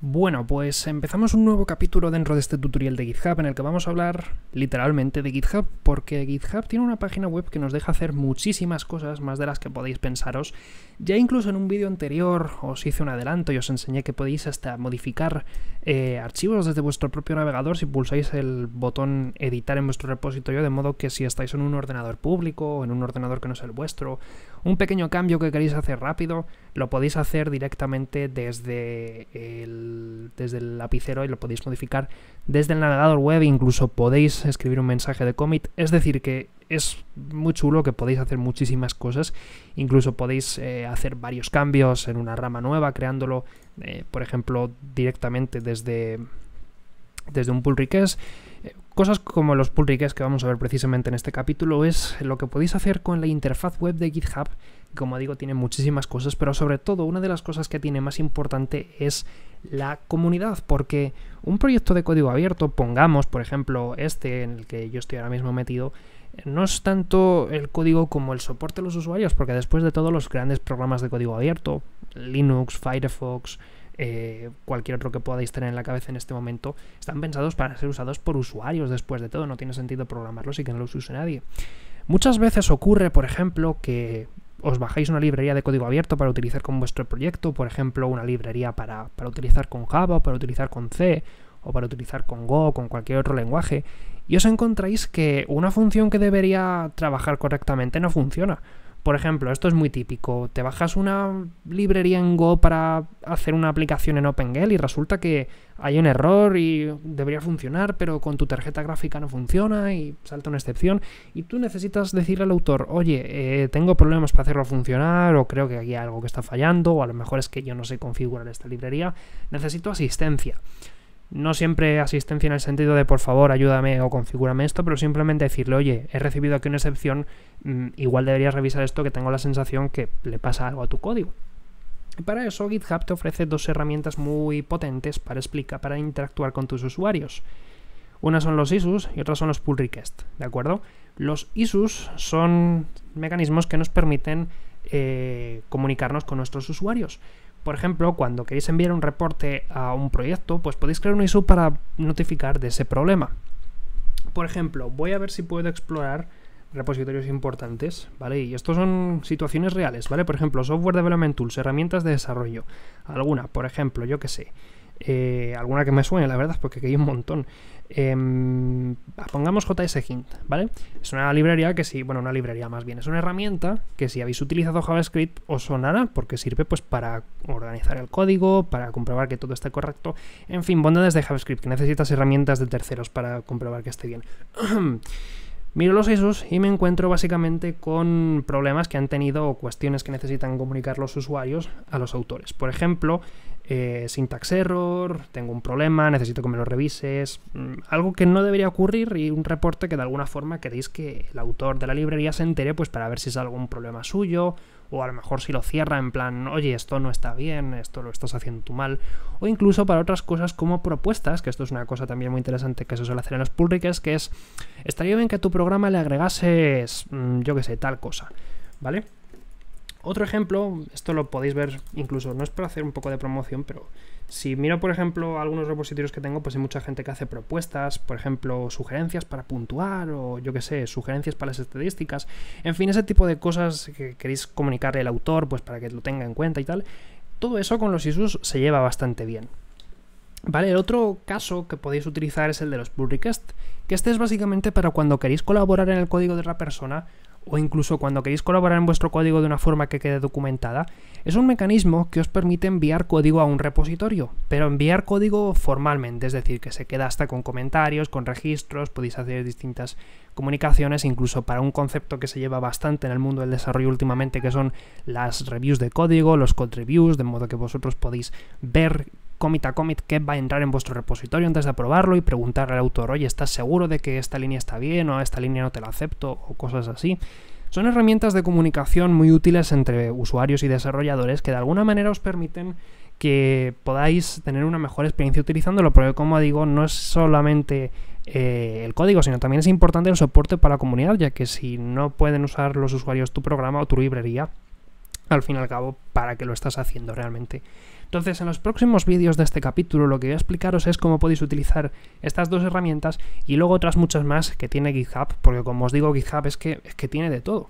Bueno, pues empezamos un nuevo capítulo dentro de este tutorial de GitHub en el que vamos a hablar literalmente de GitHub, porque GitHub tiene una página web que nos deja hacer muchísimas cosas, más de las que podéis pensaros. Ya incluso en un vídeo anterior os hice un adelanto y os enseñé que podéis hasta modificar eh, archivos desde vuestro propio navegador si pulsáis el botón editar en vuestro repositorio, de modo que si estáis en un ordenador público o en un ordenador que no es el vuestro, un pequeño cambio que queréis hacer rápido, lo podéis hacer directamente desde el desde el lapicero y lo podéis modificar desde el navegador web. Incluso podéis escribir un mensaje de commit. Es decir, que es muy chulo que podéis hacer muchísimas cosas. Incluso podéis eh, hacer varios cambios en una rama nueva, creándolo, eh, por ejemplo, directamente desde desde un pull request. Eh, cosas como los pull requests que vamos a ver precisamente en este capítulo es lo que podéis hacer con la interfaz web de GitHub. Como digo, tiene muchísimas cosas, pero sobre todo una de las cosas que tiene más importante es la comunidad, porque un proyecto de código abierto, pongamos por ejemplo este en el que yo estoy ahora mismo metido, eh, no es tanto el código como el soporte de los usuarios, porque después de todos los grandes programas de código abierto, Linux, Firefox, eh, cualquier otro que podáis tener en la cabeza en este momento, están pensados para ser usados por usuarios después de todo. No tiene sentido programarlos y que no los use nadie. Muchas veces ocurre, por ejemplo, que os bajáis una librería de código abierto para utilizar con vuestro proyecto, por ejemplo, una librería para, para utilizar con Java, para utilizar con C, o para utilizar con Go, o con cualquier otro lenguaje, y os encontráis que una función que debería trabajar correctamente no funciona por ejemplo, esto es muy típico, te bajas una librería en Go para hacer una aplicación en OpenGL y resulta que hay un error y debería funcionar, pero con tu tarjeta gráfica no funciona y salta una excepción y tú necesitas decirle al autor, oye, eh, tengo problemas para hacerlo funcionar o creo que hay algo que está fallando o a lo mejor es que yo no sé configurar esta librería, necesito asistencia. No siempre asistencia en el sentido de por favor ayúdame o configúrame esto, pero simplemente decirle, oye, he recibido aquí una excepción, mm, igual deberías revisar esto que tengo la sensación que le pasa algo a tu código. para eso GitHub te ofrece dos herramientas muy potentes para explicar, para interactuar con tus usuarios. Una son los ISUs y otra son los pull requests, ¿de acuerdo? Los ISUs son mecanismos que nos permiten eh, comunicarnos con nuestros usuarios. Por ejemplo, cuando queréis enviar un reporte a un proyecto, pues podéis crear un ISO para notificar de ese problema. Por ejemplo, voy a ver si puedo explorar repositorios importantes, ¿vale? Y estos son situaciones reales, ¿vale? Por ejemplo, software development tools, herramientas de desarrollo. Alguna, por ejemplo, yo qué sé, eh, alguna que me suene, la verdad, porque aquí hay un montón. Em, pongamos JS Hint, ¿vale? Es una librería que sí, bueno, una librería más bien, es una herramienta que si habéis utilizado JavaScript os sonará porque sirve pues para organizar el código, para comprobar que todo esté correcto, en fin, bondades de JavaScript, que necesitas herramientas de terceros para comprobar que esté bien. Miro los ISOs y me encuentro básicamente con problemas que han tenido o cuestiones que necesitan comunicar los usuarios a los autores. Por ejemplo, eh, syntax error, tengo un problema, necesito que me lo revises, mm, algo que no debería ocurrir y un reporte que de alguna forma queréis que el autor de la librería se entere pues para ver si es algún problema suyo o a lo mejor si lo cierra en plan, oye, esto no está bien, esto lo estás haciendo tú mal, o incluso para otras cosas como propuestas, que esto es una cosa también muy interesante que se suele hacer en los pull requests, que es, estaría bien que a tu programa le agregases, mm, yo qué sé, tal cosa, ¿vale? Otro ejemplo, esto lo podéis ver incluso, no es para hacer un poco de promoción, pero si miro, por ejemplo, algunos repositorios que tengo, pues hay mucha gente que hace propuestas, por ejemplo, sugerencias para puntuar o yo qué sé, sugerencias para las estadísticas, en fin, ese tipo de cosas que queréis comunicarle al autor, pues para que lo tenga en cuenta y tal. Todo eso con los ISUs se lleva bastante bien. Vale, el otro caso que podéis utilizar es el de los pull requests, que este es básicamente para cuando queréis colaborar en el código de otra persona o incluso cuando queréis colaborar en vuestro código de una forma que quede documentada, es un mecanismo que os permite enviar código a un repositorio, pero enviar código formalmente, es decir, que se queda hasta con comentarios, con registros, podéis hacer distintas comunicaciones, incluso para un concepto que se lleva bastante en el mundo del desarrollo últimamente, que son las reviews de código, los code reviews, de modo que vosotros podéis ver commit a commit que va a entrar en vuestro repositorio antes de aprobarlo y preguntarle al autor, oye, ¿estás seguro de que esta línea está bien o esta línea no te la acepto o cosas así? Son herramientas de comunicación muy útiles entre usuarios y desarrolladores que de alguna manera os permiten que podáis tener una mejor experiencia utilizándolo, porque como digo, no es solamente eh, el código, sino también es importante el soporte para la comunidad, ya que si no pueden usar los usuarios tu programa o tu librería, al fin y al cabo, ¿para qué lo estás haciendo realmente? Entonces, en los próximos vídeos de este capítulo lo que voy a explicaros es cómo podéis utilizar estas dos herramientas y luego otras muchas más que tiene GitHub, porque como os digo, GitHub es que, es que tiene de todo.